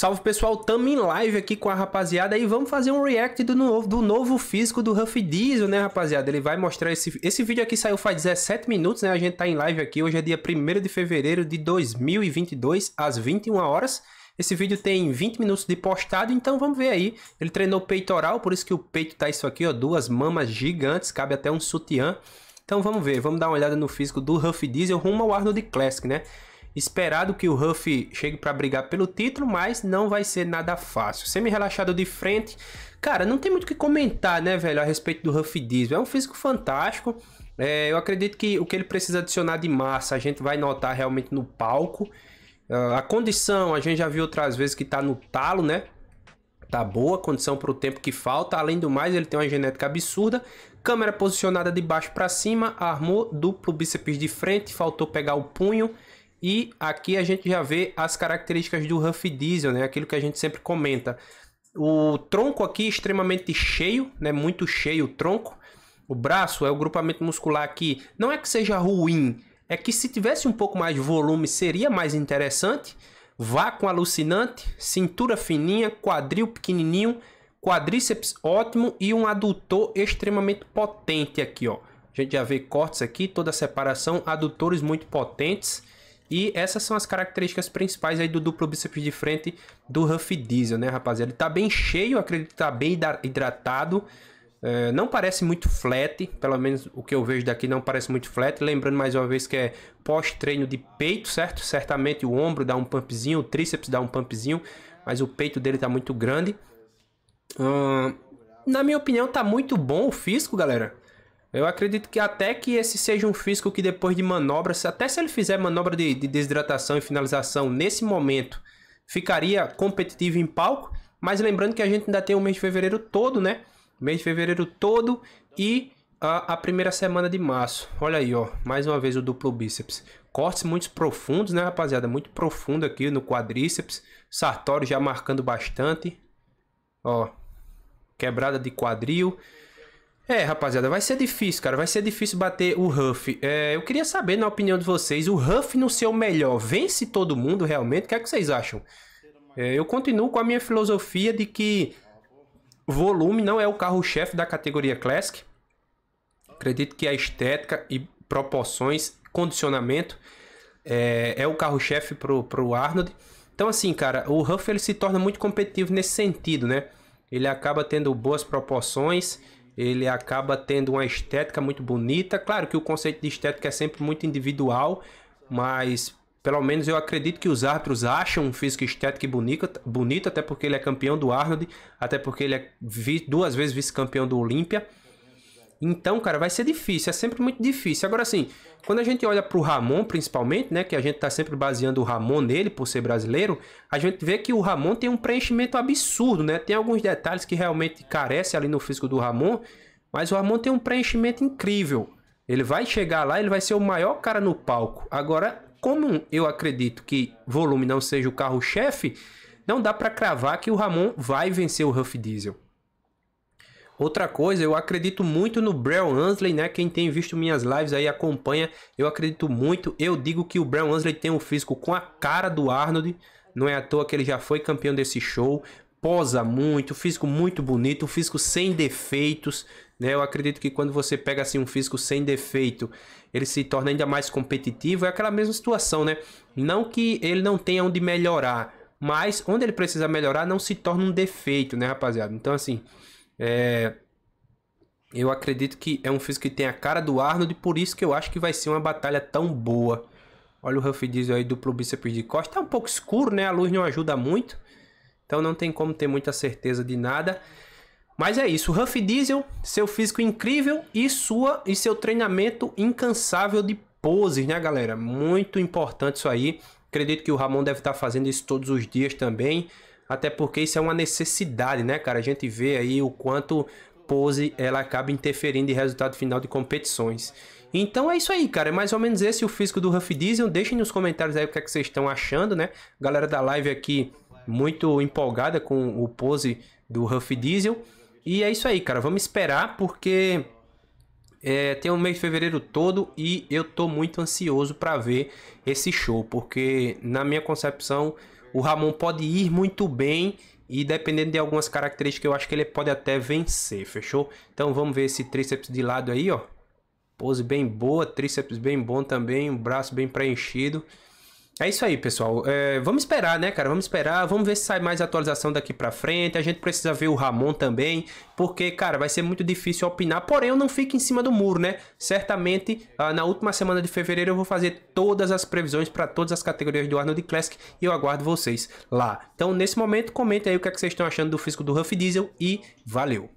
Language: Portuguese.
Salve pessoal, tamo em live aqui com a rapaziada e vamos fazer um react do novo, do novo físico do Huff Diesel, né rapaziada? Ele vai mostrar esse... Esse vídeo aqui saiu faz 17 minutos, né? A gente tá em live aqui, hoje é dia 1 de fevereiro de 2022, às 21 horas. Esse vídeo tem 20 minutos de postado, então vamos ver aí. Ele treinou peitoral, por isso que o peito tá isso aqui, ó, duas mamas gigantes, cabe até um sutiã. Então vamos ver, vamos dar uma olhada no físico do Huff Diesel rumo ao Arnold Classic, né? Esperado que o Ruff chegue para brigar pelo título, mas não vai ser nada fácil. Semi-relaxado de frente. Cara, não tem muito o que comentar, né, velho, a respeito do Ruff Diesel. É um físico fantástico. É, eu acredito que o que ele precisa adicionar de massa a gente vai notar realmente no palco. Uh, a condição, a gente já viu outras vezes que tá no talo, né? Tá boa condição para o tempo que falta. Além do mais, ele tem uma genética absurda. Câmera posicionada de baixo para cima, armou duplo bíceps de frente, faltou pegar o punho. E aqui a gente já vê as características do Huff Diesel, né? Aquilo que a gente sempre comenta. O tronco aqui é extremamente cheio, né? Muito cheio o tronco. O braço é o grupamento muscular aqui. Não é que seja ruim, é que se tivesse um pouco mais de volume seria mais interessante. Vácuo alucinante, cintura fininha, quadril pequenininho, quadríceps ótimo e um adutor extremamente potente aqui, ó. A gente já vê cortes aqui, toda a separação, adutores muito potentes. E essas são as características principais aí do duplo bíceps de frente do Huff Diesel, né, rapaziada? Ele tá bem cheio, acredito que tá bem hidratado. É, não parece muito flat, pelo menos o que eu vejo daqui não parece muito flat. Lembrando mais uma vez que é pós-treino de peito, certo? Certamente o ombro dá um pumpzinho, o tríceps dá um pumpzinho, mas o peito dele tá muito grande. Hum, na minha opinião, tá muito bom o físico, galera. Eu acredito que até que esse seja um físico que depois de manobras, até se ele fizer manobra de, de desidratação e finalização nesse momento, ficaria competitivo em palco. Mas lembrando que a gente ainda tem o mês de fevereiro todo, né? O mês de fevereiro todo e a, a, primeira semana de março. Olha aí, ó. Mais uma vez o duplo bíceps. Cortes muito profundos, né, rapaziada? Muito profundo aqui no quadríceps. Sartório já marcando bastante. Ó. Quebrada de quadril. É, rapaziada, vai ser difícil, cara. Vai ser difícil bater o Huff. É, eu queria saber, na opinião de vocês, o Huff no seu melhor vence todo mundo realmente? O que é que vocês acham? É, eu continuo com a minha filosofia de que volume não é o carro-chefe da categoria Classic. Acredito que a estética e proporções, condicionamento, é, é o carro-chefe pro, pro Arnold. Então, assim, cara, o Huff ele se torna muito competitivo nesse sentido, né? Ele acaba tendo boas proporções ele acaba tendo uma estética muito bonita. Claro que o conceito de estética é sempre muito individual, mas pelo menos eu acredito que os árbitros acham um físico estético bonito, bonito até porque ele é campeão do Arnold, até porque ele é duas vezes vice-campeão do Olímpia. Então, cara, vai ser difícil, é sempre muito difícil. Agora, assim, quando a gente olha pro Ramon, principalmente, né, que a gente tá sempre baseando o Ramon nele, por ser brasileiro, a gente vê que o Ramon tem um preenchimento absurdo, né? Tem alguns detalhes que realmente carece ali no físico do Ramon, mas o Ramon tem um preenchimento incrível. Ele vai chegar lá, ele vai ser o maior cara no palco. Agora, como eu acredito que volume não seja o carro-chefe, não dá para cravar que o Ramon vai vencer o Huff Diesel. Outra coisa, eu acredito muito no Brown Ansley, né? Quem tem visto minhas lives aí acompanha. Eu acredito muito. Eu digo que o Brown Ansley tem um físico com a cara do Arnold. Não é à toa que ele já foi campeão desse show. Posa muito, físico muito bonito, físico sem defeitos, né? Eu acredito que quando você pega assim um físico sem defeito, ele se torna ainda mais competitivo. É aquela mesma situação, né? Não que ele não tenha onde melhorar, mas onde ele precisa melhorar não se torna um defeito, né, rapaziada? Então assim, é, eu acredito que é um físico que tem a cara do Arnold, por isso que eu acho que vai ser uma batalha tão boa. Olha o Ruff Diesel aí, duplo bíceps de costa. Tá um pouco escuro, né? A luz não ajuda muito. Então não tem como ter muita certeza de nada. Mas é isso, Ruff Diesel, seu físico incrível e sua e seu treinamento incansável de poses, né, galera? Muito importante isso aí. Acredito que o Ramon deve estar fazendo isso todos os dias também até porque isso é uma necessidade, né, cara? A gente vê aí o quanto pose ela acaba interferindo em resultado final de competições. Então é isso aí, cara. É mais ou menos esse o físico do Huff Diesel. Deixem nos comentários aí o que, é que vocês estão achando, né? Galera da live aqui muito empolgada com o pose do Huff Diesel. E é isso aí, cara. Vamos esperar porque é, tem o mês de fevereiro todo e eu tô muito ansioso para ver esse show, porque na minha concepção o Ramon pode ir muito bem e dependendo de algumas características, eu acho que ele pode até vencer, fechou? Então vamos ver esse tríceps de lado aí, ó. Pose bem boa, tríceps bem bom também, um braço bem preenchido. É isso aí, pessoal. É, vamos esperar, né, cara? Vamos esperar. Vamos ver se sai mais atualização daqui pra frente. A gente precisa ver o Ramon também, porque, cara, vai ser muito difícil opinar. Porém, eu não fico em cima do muro, né? Certamente, ah, na última semana de fevereiro, eu vou fazer todas as previsões para todas as categorias do Arnold Classic e eu aguardo vocês lá. Então, nesse momento, comente aí o que, é que vocês estão achando do físico do Huff Diesel e valeu!